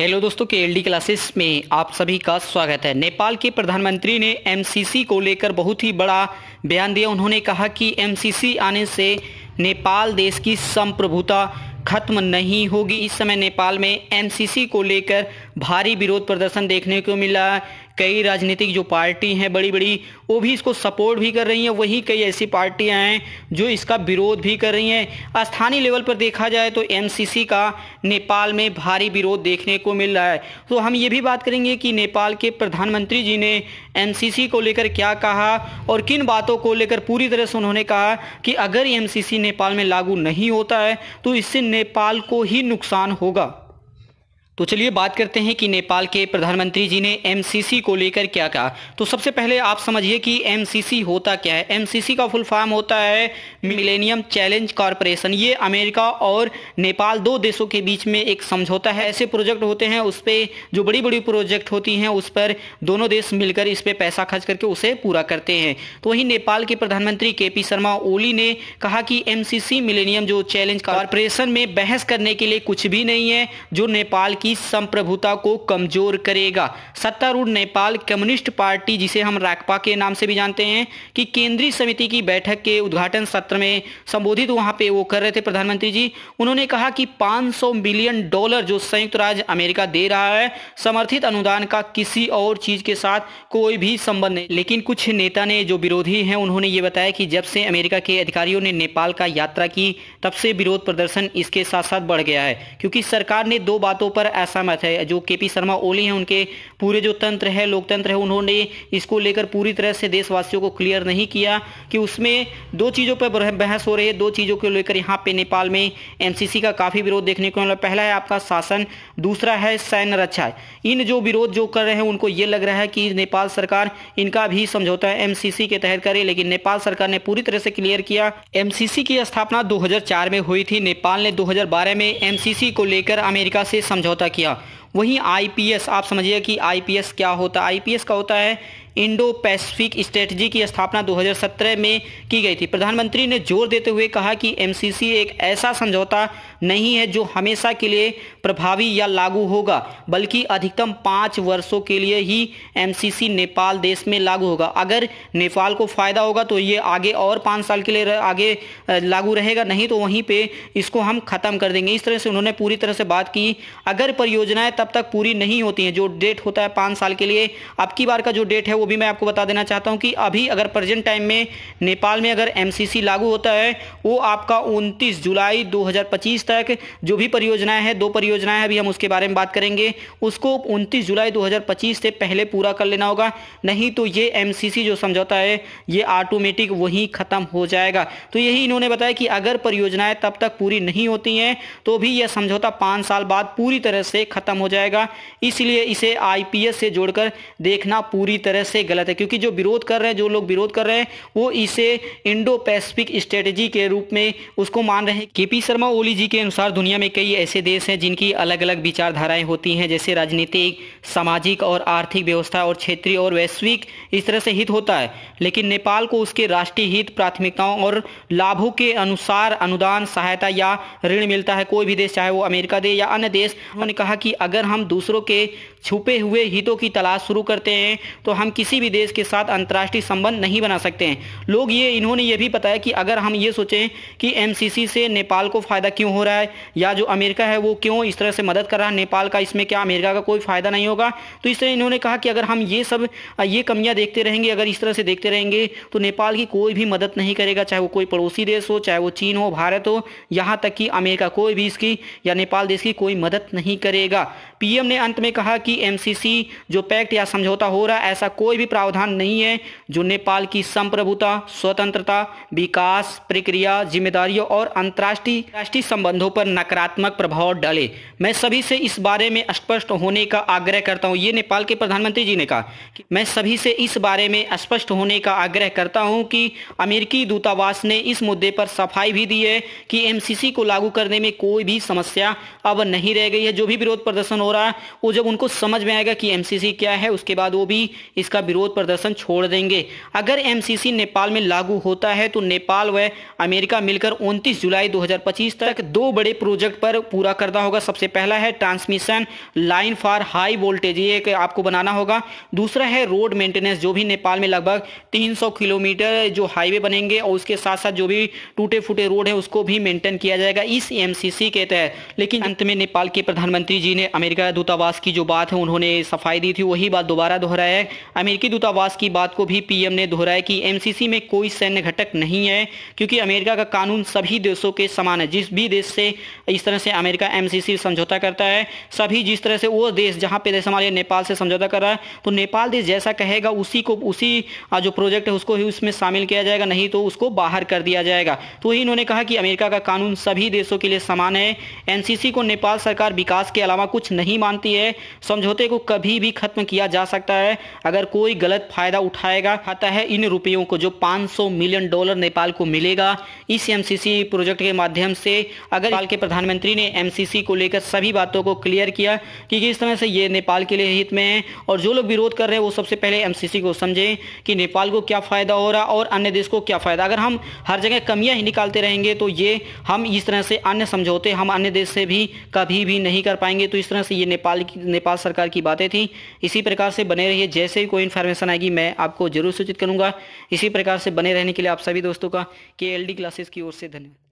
hello दोस्तों के L classes में आप सभी का स्वागत है नेपाल के प्रधानमंत्री ने एमसीसी को लेकर बहुत ही बड़ा बयान दिया उन्होंने कहा कि एमसीसी आने से नेपाल देश की संप्रभुता खत्म नहीं होगी इस समय नेपाल में एमसीसी को लेकर भारी विरोध प्रदर्शन देखने को मिला है कई राजनीतिक जो पार्टी हैं बड़ी बड़ी वो भी इसको सपोर्ट भी कर रही हैं वहीं कई ऐसी पार्टियां हैं जो इसका विरोध भी कर रही हैं स्थानीय लेवल पर देखा जाए तो एनसीसी का नेपाल में भारी विरोध देखने को मिल रहा है तो हम ये भी बात करेंगे कि नेपाल के प्रधानमंत्री जी ने एनसीसी को लेकर क्या कहा और किन बातों को लेकर पूरी तरह से उन्होंने कहा कि अगर एम नेपाल में लागू नहीं होता है तो इससे नेपाल को ही नुकसान होगा तो चलिए बात करते हैं कि नेपाल के प्रधानमंत्री जी ने एमसीसी को लेकर क्या कहा तो सबसे पहले आप समझिए कि एमसीसी होता क्या है एमसीसी का फुल फॉर्म होता है मिलेनियम चैलेंज कॉरपोरेशन ये अमेरिका और नेपाल दो देशों के बीच में एक समझौता है ऐसे प्रोजेक्ट होते हैं उस पर जो बड़ी बड़ी प्रोजेक्ट होती हैं उस पर दोनों देश मिलकर इस पर पैसा खर्च करके उसे पूरा करते हैं तो वहीं नेपाल के प्रधानमंत्री के पी शर्मा ओली ने कहा कि एम मिलेनियम जो चैलेंज कॉरपोरेशन में बहस करने के लिए कुछ भी नहीं है जो नेपाल की की संप्रभुता को कमजोर करेगा सत्तारूढ़ नेपाल कम्युनिस्ट पार्टी जिसे हम राकपा के नाम से भी जानते हैं कि केंद्रीय समिति की बैठक के उद्घाटन सत्र में संबोधित वहां पे वो कर रहे थे प्रधानमंत्री जी उन्होंने कहा कि 500 मिलियन डॉलर जो संयुक्त राज्य अमेरिका दे रहा है समर्थित अनुदान का किसी और चीज के साथ कोई भी संबंध नहीं लेकिन कुछ नेता ने जो विरोधी हैं उन्होंने ये बताया कि जब से अमेरिका के अधिकारियों ने नेपाल का यात्रा की तब से विरोध प्रदर्शन इसके साथ साथ बढ़ गया है क्योंकि सरकार ने दो बातों पर ऐसा मत है जो के पी शर्मा ओली हैं उनके पूरे जो तंत्र है लोकतंत्र है उन्होंने इसको लेकर पूरी तरह से देशवासियों को क्लियर नहीं किया कि उसमें दो चीज़ों पर बहस हो रही है दो चीज़ों को लेकर यहाँ पे नेपाल में एनसीसी का काफ़ी विरोध देखने को मिला पहला है आपका शासन दूसरा है सैन्य रक्षा इन जो विरोध जो कर रहे हैं उनको ये लग रहा है कि नेपाल सरकार इनका भी समझौता एम के तहत करे लेकिन नेपाल सरकार ने पूरी तरह से क्लियर किया एम की स्थापना दो में हुई थी नेपाल ने दो में एम को लेकर अमेरिका से समझौता किया वहीं आईपीएस आप समझिए कि आईपीएस क्या होता है आईपीएस का होता है इंडो पैसिफिक स्ट्रेटजी की स्थापना 2017 में की गई थी प्रधानमंत्री ने जोर देते हुए कहा कि एमसीसी एक ऐसा समझौता नहीं है जो हमेशा के लिए प्रभावी या लागू होगा बल्कि अधिकतम पाँच वर्षों के लिए ही एमसीसी नेपाल देश में लागू होगा अगर नेपाल को फ़ायदा होगा तो ये आगे और पाँच साल के लिए आगे लागू रहेगा नहीं तो वहीं पर इसको हम ख़त्म कर देंगे इस तरह से उन्होंने पूरी तरह से बात की अगर परियोजनाएं तब तक पूरी नहीं होती हैं जो डेट होता है पाँच साल के लिए अब की बार का जो डेट है वो भी मैं आपको बता देना चाहता हूँ कि अभी अगर प्रेजेंट टाइम में नेपाल में अगर एम लागू होता है वो आपका उनतीस जुलाई 2025 तक जो भी परियोजनाएं हैं दो परियोजनाएं अभी हम उसके बारे में बात करेंगे उसको 29 जुलाई 2025 से पहले पूरा कर लेना होगा नहीं तो ये एम जो समझौता है ये ऑटोमेटिक वहीं ख़त्म हो जाएगा तो यही इन्होंने बताया कि अगर परियोजनाएं तब तक पूरी नहीं होती हैं तो भी यह समझौता पाँच साल बाद पूरी तरह से ख़त्म हो जाएगा इसलिए इसे आई से जोड़कर देखना पूरी तरह से गलत है क्योंकि जो विरोध कर रहे हैं जो लोग विरोध कर रहे हैं वो इसे इंडो पैसिफिक स्ट्रेटेजी के रूप में उसको मान रहे हैं के पी शर्मा ओली जी के अनुसार दुनिया में कई ऐसे देश हैं जिनकी अलग अलग विचारधाराएं होती हैं जैसे राजनीतिक सामाजिक और आर्थिक व्यवस्था और क्षेत्रीय और वैश्विक इस तरह से हित होता है लेकिन नेपाल को उसके राष्ट्रीय हित प्राथमिकताओं और लाभों के अनुसार अनुदान सहायता या ऋण मिलता है कोई भी देश चाहे वो अमेरिका दे या अन्य देश उन्होंने कहा कि अगर हम दूसरों के छुपे हुए हितों की तलाश शुरू करते हैं तो हम किसी भी देश के साथ अंतर्राष्ट्रीय संबंध नहीं बना सकते हैं लोग ये इन्होंने ये भी बताया कि अगर हम ये सोचें कि एम से नेपाल को फ़ायदा क्यों हो रहा है या जो अमेरिका है वो क्यों इस तरह से मदद कर रहा है नेपाल का इसमें क्या अमेरिका का कोई फ़ायदा नहीं होगा तो इसलिए इन्होंने कहा कि अगर हम ये सब ये कमियाँ देखते रहेंगे अगर इस तरह से देखते रहेंगे तो नेपाल की कोई भी मदद नहीं करेगा चाहे वो कोई पड़ोसी देश हो चाहे वो चीन हो भारत हो यहाँ तक कि अमेरिका कोई भी इसकी या नेपाल देश की कोई मदद नहीं करेगा पीएम ने अंत में कहा कि एमसीसी जो पैक्ट या समझौता हो रहा है ऐसा कोई भी प्रावधान नहीं है जो नेपाल की संप्रभुता स्वतंत्रता विकास प्रक्रिया जिम्मेदारियों और अंतर्राष्ट्रीय राष्ट्रीय संबंधों पर नकारात्मक प्रभाव डाले मैं सभी से इस बारे में स्पष्ट होने का आग्रह करता हूँ ये नेपाल के प्रधानमंत्री जी ने कहा मैं सभी से इस बारे में स्पष्ट होने का आग्रह करता हूँ कि अमेरिकी दूतावास ने इस मुद्दे पर सफाई भी दी है कि एमसीसी को लागू करने में कोई भी समस्या अब नहीं रह गई है जो भी विरोध प्रदर्शन हो रहा है वो जब उनको समझ में आएगा कि एम क्या है उसके बाद वो भी इसका विरोध प्रदर्शन छोड़ देंगे अगर एम नेपाल में लागू होता है तो नेपाल व अमेरिका मिलकर 29 जुलाई 2025 तक दो बड़े प्रोजेक्ट पर पूरा करना होगा सबसे पहला है transmission line for high voltage ये एक आपको बनाना होगा दूसरा है रोड मेंटेनेंस जो भी नेपाल में लगभग 300 किलोमीटर जो हाईवे बनेंगे और उसके साथ साथ जो भी टूटे फूटे रोड है उसको भी मेंटेन किया जाएगा इस एमसीसी के तहत लेकिन अंत में नेपाल के प्रधानमंत्री जी ने अमेरिका अमेरिका दूतावास की जो बात है उन्होंने सफाई दी थी वही बात दोबारा दोहराया है अमेरिकी दूतावास की बात को भी पीएम ने दोहराया कि एमसीसी में कोई सैन्य घटक नहीं है क्योंकि अमेरिका का कानून सभी देशों के समान है जिस भी देश से इस तरह से अमेरिका एमसीसी समझौता करता है सभी जिस तरह से वो देश जहाँ पे जैसे हमारे नेपाल से समझौता कर रहा है तो नेपाल देश जैसा कहेगा उसी को उसी जो प्रोजेक्ट है उसको ही उसमें शामिल किया जाएगा नहीं तो उसको बाहर कर दिया जाएगा तो ही इन्होंने कहा कि अमेरिका का कानून सभी देशों के लिए समान है एनसीसी को नेपाल सरकार विकास के अलावा कुछ नहीं नहीं मानती है समझौते को कभी भी खत्म किया जा सकता है अगर कोई गलत फायदा उठाएगा आता है इन रुपयों को जो 500 मिलियन डॉलर नेपाल को मिलेगा इस एमसीसी प्रोजेक्ट के माध्यम से अगर नेपाल के प्रधानमंत्री ने एमसीसी को लेकर सभी बातों को क्लियर किया कि किस तरह से ये नेपाल के लिए हित में है और जो लोग विरोध कर रहे हैं वो सबसे पहले एमसीसी को समझें कि नेपाल को क्या फायदा हो रहा और अन्य देश को क्या फायदा अगर हम हर जगह कमियां ही निकालते रहेंगे तो ये हम इस तरह से अन्य समझौते हम अन्य देश से भी कभी भी नहीं कर पाएंगे तो इस तरह से ये नेपाल की नेपाल सरकार की बातें थी इसी प्रकार से बने रहिए जैसे ही कोई इन्फॉर्मेशन आएगी मैं आपको जरूर सूचित करूँगा इसी प्रकार से बने रहने के लिए आप सभी दोस्तों का के एल क्लासेस की ओर से धन्यवाद